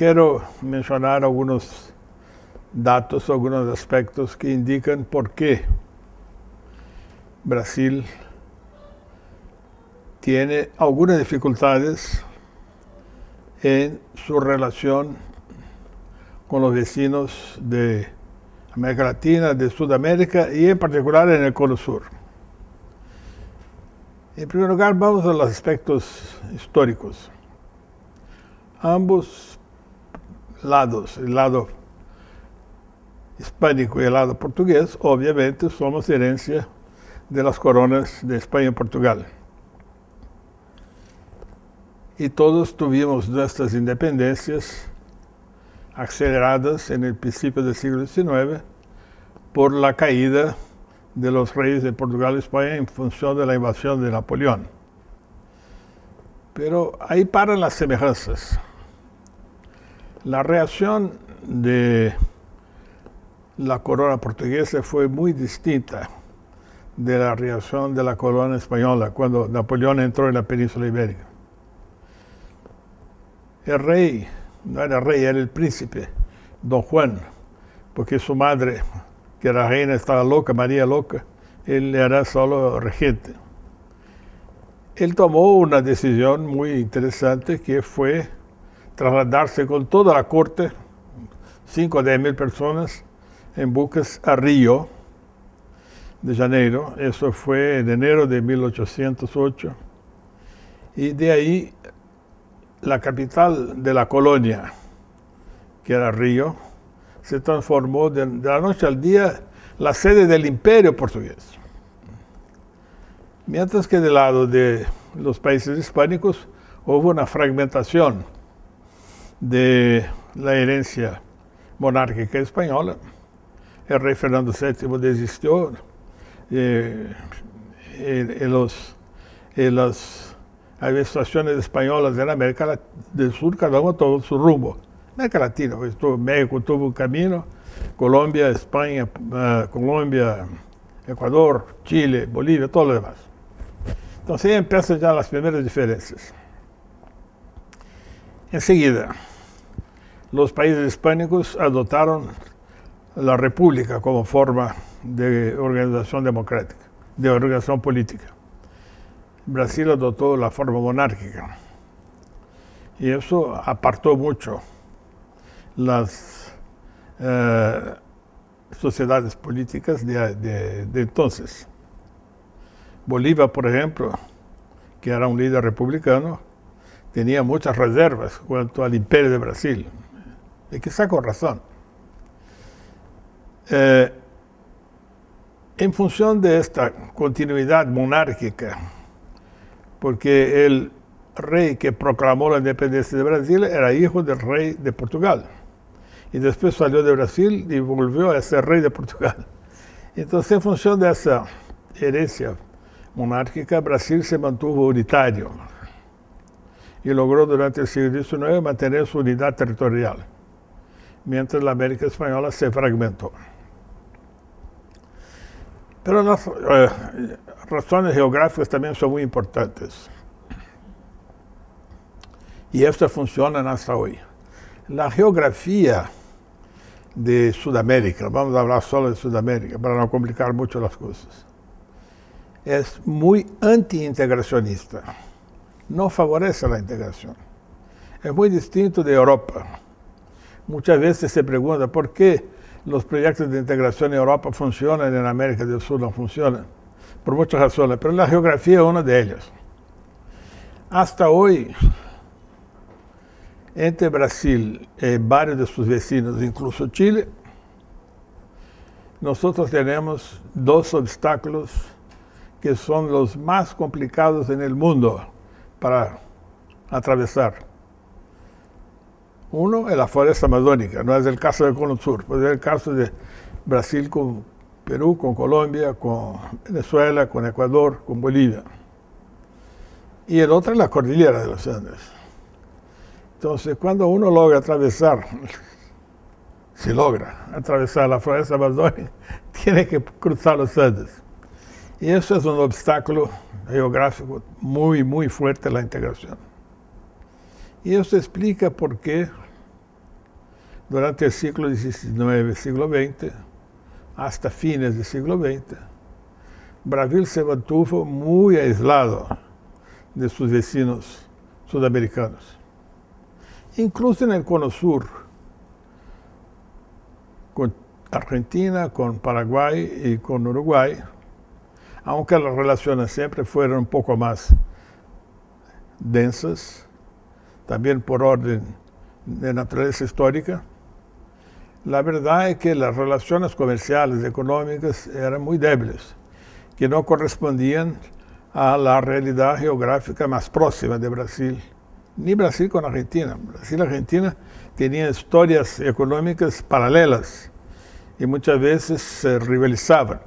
quiero mencionar algunos datos, algunos aspectos que indican por qué Brasil tiene algunas dificultades en su relación con los vecinos de América Latina, de Sudamérica y en particular en el Cono Sur. En primer lugar, vamos a los aspectos históricos. Ambos lados, el lado hispánico y el lado portugués, obviamente somos herencia de las coronas de España y Portugal. Y todos tuvimos nuestras independencias aceleradas en el principio del siglo XIX por la caída de los reyes de Portugal y España en función de la invasión de Napoleón. Pero ahí paran las semejanzas. La reacción de la corona portuguesa fue muy distinta de la reacción de la corona española cuando Napoleón entró en la península ibérica. El rey, no era rey, era el príncipe, don Juan, porque su madre, que era reina, estaba loca, María loca, él era solo regente. Él tomó una decisión muy interesante que fue trasladarse con toda la corte, 5 o 10 mil personas, en buques a Río de Janeiro. Eso fue en enero de 1808. Y de ahí la capital de la colonia, que era Río, se transformó de, de la noche al día la sede del imperio portugués. Mientras que del lado de los países hispánicos hubo una fragmentación de la herencia monárquica espanhola. O rei Fernando VII desistiu e, eh, e, los, las administrações espanholas na América do Sul, cada uma tomou seu rumo. América Latina, pues, tuvo, México tuvo um caminho, Colômbia, Espanha, ah, Colômbia, Equador, Chile, Bolívia, todo o demás. Então, aí começam já as primeiras diferenças. Em seguida, los países hispánicos adoptaron la república como forma de organización democrática, de organización política. Brasil adoptó la forma monárquica y eso apartó mucho las eh, sociedades políticas de, entonces. Bolívar, por ejemplo, que era un líder republicano, tenía muchas reservas cuanto al imperio de Brasil. Y quizá con razón. Eh, en función de esta continuidad monárquica, porque el rey que proclamó la independencia de Brasil era hijo del rey de Portugal, y después salió de Brasil y volvió a ser rey de Portugal. Entonces, en función de esa herencia monárquica, Brasil se mantuvo unitario y logró durante el siglo XIX mantener su unidad territorial. mientras la América Espanhola se fragmentó. Pero las eh, razones geográficas también son muy importantes. Y estas funciona hasta hoy. La geografía de Sudamérica, vamos a hablar solo de Sudamérica para no complicar mucho las cosas, es muy anti-integracionista. No favorece la integración. Es muy distinto de Europa Muchas veces se pregunta por qué los proyectos de integración en Europa funcionan y en América del Sur no funcionan, por muchas razones, pero la geografía es una de ellas. Hasta hoy, entre Brasil y eh, varios de sus vecinos, incluso Chile, nosotros tenemos dos obstáculos que son los más complicados en el mundo para atravesar. Uno es la floresta amazónica, no es el caso del Cono Sur, puede ser el caso de Brasil con Perú, con Colombia, con Venezuela, con Ecuador, con Bolivia. Y el otro es la cordillera de los Andes. Entonces, cuando uno logra atravesar, si logra atravesar la floresta amazónica, tiene que cruzar los Andes. Y eso es un obstáculo geográfico muy, muy fuerte a la integración. Y eso explica por qué durante el siglo XIX, siglo XX, hasta fines del siglo XX, Brasil se mantuvo muy aislado de sus vecinos sudamericanos. Incluso en el Cono Sur, con Argentina, con Paraguay y con Uruguay, aunque las relaciones siempre fueron un poco más densas, también por orden de naturaleza histórica, la verdad es que las relaciones comerciales, económicas, eran muy débiles, que no correspondían a la realidad geográfica más próxima de Brasil, ni Brasil con Argentina. Brasil y Argentina tenían historias económicas paralelas y muchas veces se rivalizaban.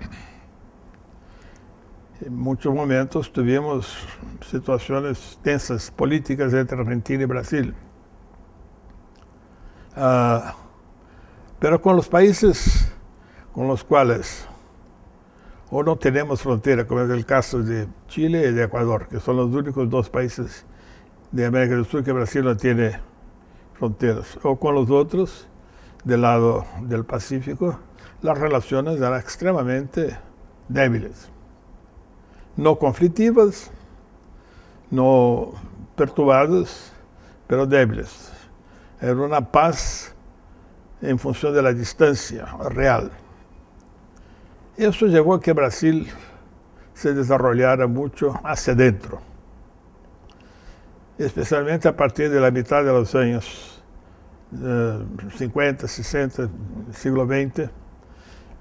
En muchos momentos tuvimos situaciones tensas políticas entre Argentina y Brasil. Ah, pero con los países con los cuales o no tenemos frontera, como es el caso de Chile y de Ecuador, que son los únicos dos países de América del Sur que Brasil no tiene fronteras, o con los otros del lado del Pacífico, las relaciones eran extremadamente débiles. No conflictivas, no perturbadas, pero débiles. Era una paz en función de la distancia real. Eso llevó a que Brasil se desarrollara mucho hacia dentro, especialmente a partir de la mitad de los años 50, eh, 60, siglo XX.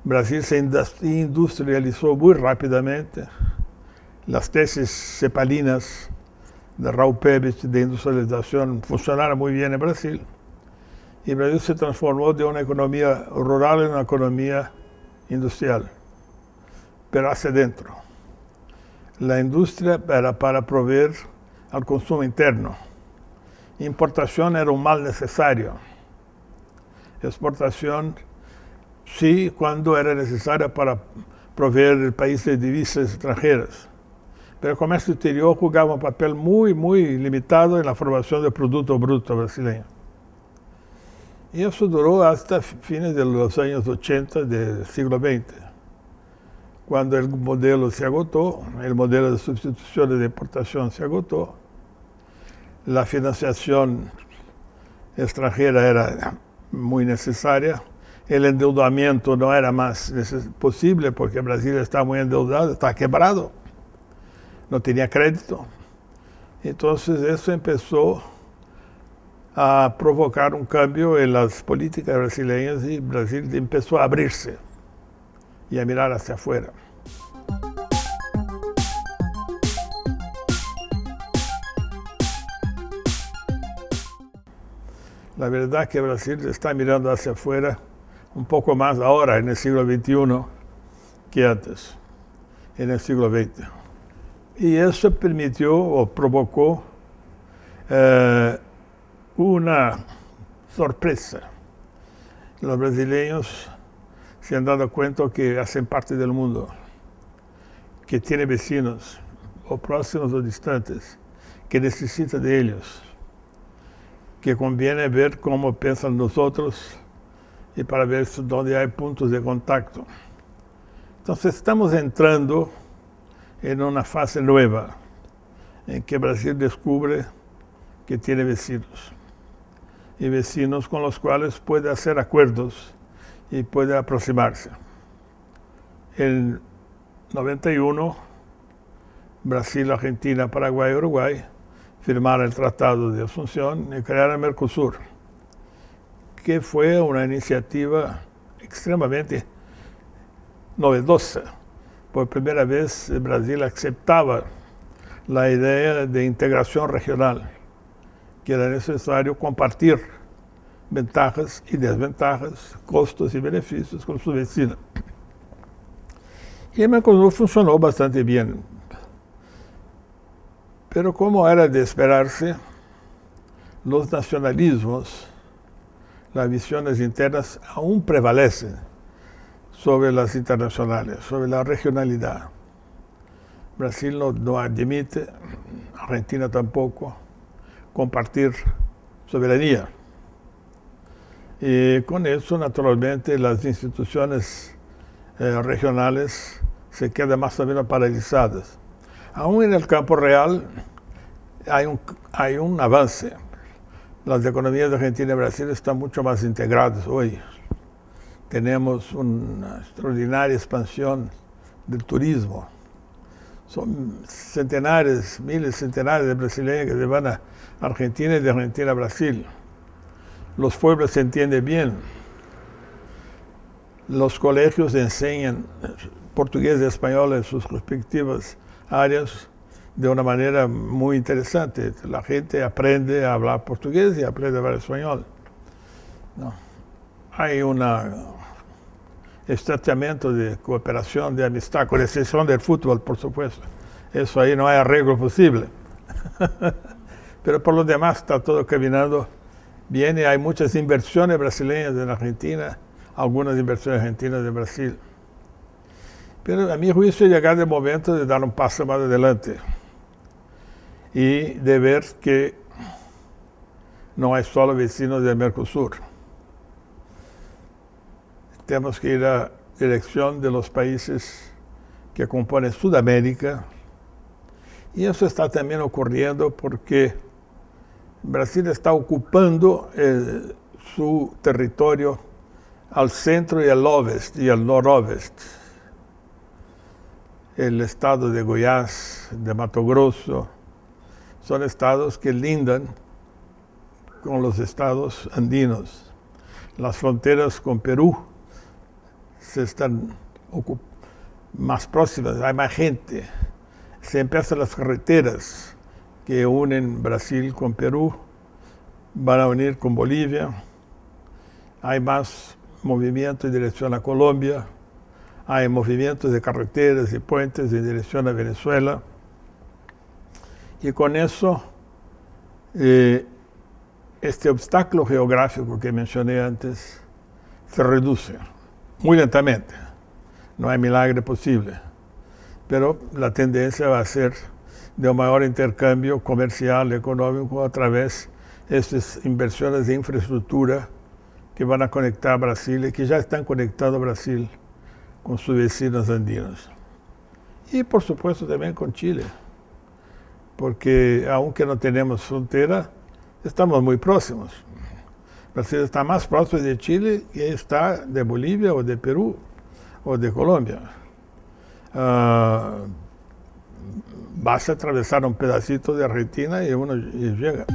Brasil se industrializó muy rápidamente las tesis cepalinas de Raúl Pérez de industrialización funcionaron muy bien en Brasil. Y Brasil se transformó de una economía rural en una economía industrial, pero hacia dentro. La industria era para proveer al consumo interno. Importación era un mal necesario. Exportación sí cuando era necesaria para proveer el país de divisas extranjeras pero el comercio exterior jugaba un papel muy, muy limitado en la formación del Producto Bruto brasileño. Y eso duró hasta fines de los años 80 del siglo XX, cuando el modelo se agotó, el modelo de sustitución de importación se agotó, la financiación extranjera era muy necesaria, el endeudamiento no era más posible porque Brasil está muy endeudado, está quebrado no tenía crédito. Entonces eso empezó a provocar un cambio en las políticas brasileñas y Brasil empezó a abrirse y a mirar hacia afuera. La verdad que Brasil está mirando hacia afuera un poco más ahora, en el siglo XXI, que antes, en el siglo XX. Y eso permitió o provocó eh, una sorpresa. Los brasileños se han dado cuenta que hacen parte del mundo, que tiene vecinos, o próximos o distantes, que necesita de ellos, que conviene ver cómo piensan nosotros y para ver dónde hay puntos de contacto. Entonces estamos entrando en una fase nueva en que Brasil descubre que tiene vecinos y vecinos con los cuales puede hacer acuerdos y puede aproximarse. En 91, Brasil, Argentina, Paraguay y Uruguay firmaron el Tratado de Asunción y crearon Mercosur, que fue una iniciativa extremadamente novedosa por primera vez eh, Brasil aceptaba la idea de integración regional, que era necesario compartir ventajas y desventajas, costos y beneficios con su vecina. Y Mercosur funcionó bastante bien. Pero como era de esperarse, los nacionalismos, las visiones internas aún prevalecen sobre las internacionales, sobre la regionalidad. Brasil no, admite, Argentina tampoco, compartir soberanía. Y con eso, naturalmente, las instituciones eh, regionales se quedan más o menos paralizadas. Aún en el campo real hay un, hay un avance. Las economías de Argentina y Brasil están mucho más integradas hoy tenemos una extraordinaria expansión del turismo. Son centenares, miles, centenares de brasileños que se van a Argentina y de Argentina a Brasil. Los pueblos se entienden bien. Los colegios enseñan portugués y español en sus respectivas áreas de una manera muy interesante. La gente aprende a hablar portugués y aprende a hablar español hay un estrechamiento de cooperación, de amistad, con excepción del fútbol, por supuesto. Eso ahí no hay arreglo posible. Pero por lo demás está todo caminando bien hay muchas inversiones brasileñas en Argentina, algunas inversiones argentinas de Brasil. Pero a mi juicio llega el momento de dar un paso más adelante y de ver que no hay solo vecinos del Mercosur. Tenemos que ir a elección de los países que componen Sudamérica. Y eso está también ocurriendo porque Brasil está ocupando eh, su territorio al centro y al oeste y al noroeste. El estado de Goiás, de Mato Grosso, son estados que lindan con los estados andinos. Las fronteras con Perú se están más próximas, hay más gente. Se empiezan las carreteras que unen Brasil con Perú, van a unir con Bolivia. Hay más movimiento en dirección a Colombia, hay movimientos de carreteras y puentes en dirección a Venezuela. Y con eso, eh, este obstáculo geográfico que mencioné antes se reduce muy lentamente. No hay milagro posible. Pero la tendencia va a ser de un mayor intercambio comercial, económico, a través de estas inversiones de infraestructura que van a conectar a Brasil y que ya están conectados a Brasil con sus vecinos andinos. Y por supuesto también con Chile, porque aunque no tenemos frontera, estamos muy próximos. ser está mais próximo de Chile que está de Bolívia ou de Peru ou de Colômbia. Ah, basta atravessar um pedacito de Argentina e uno chega.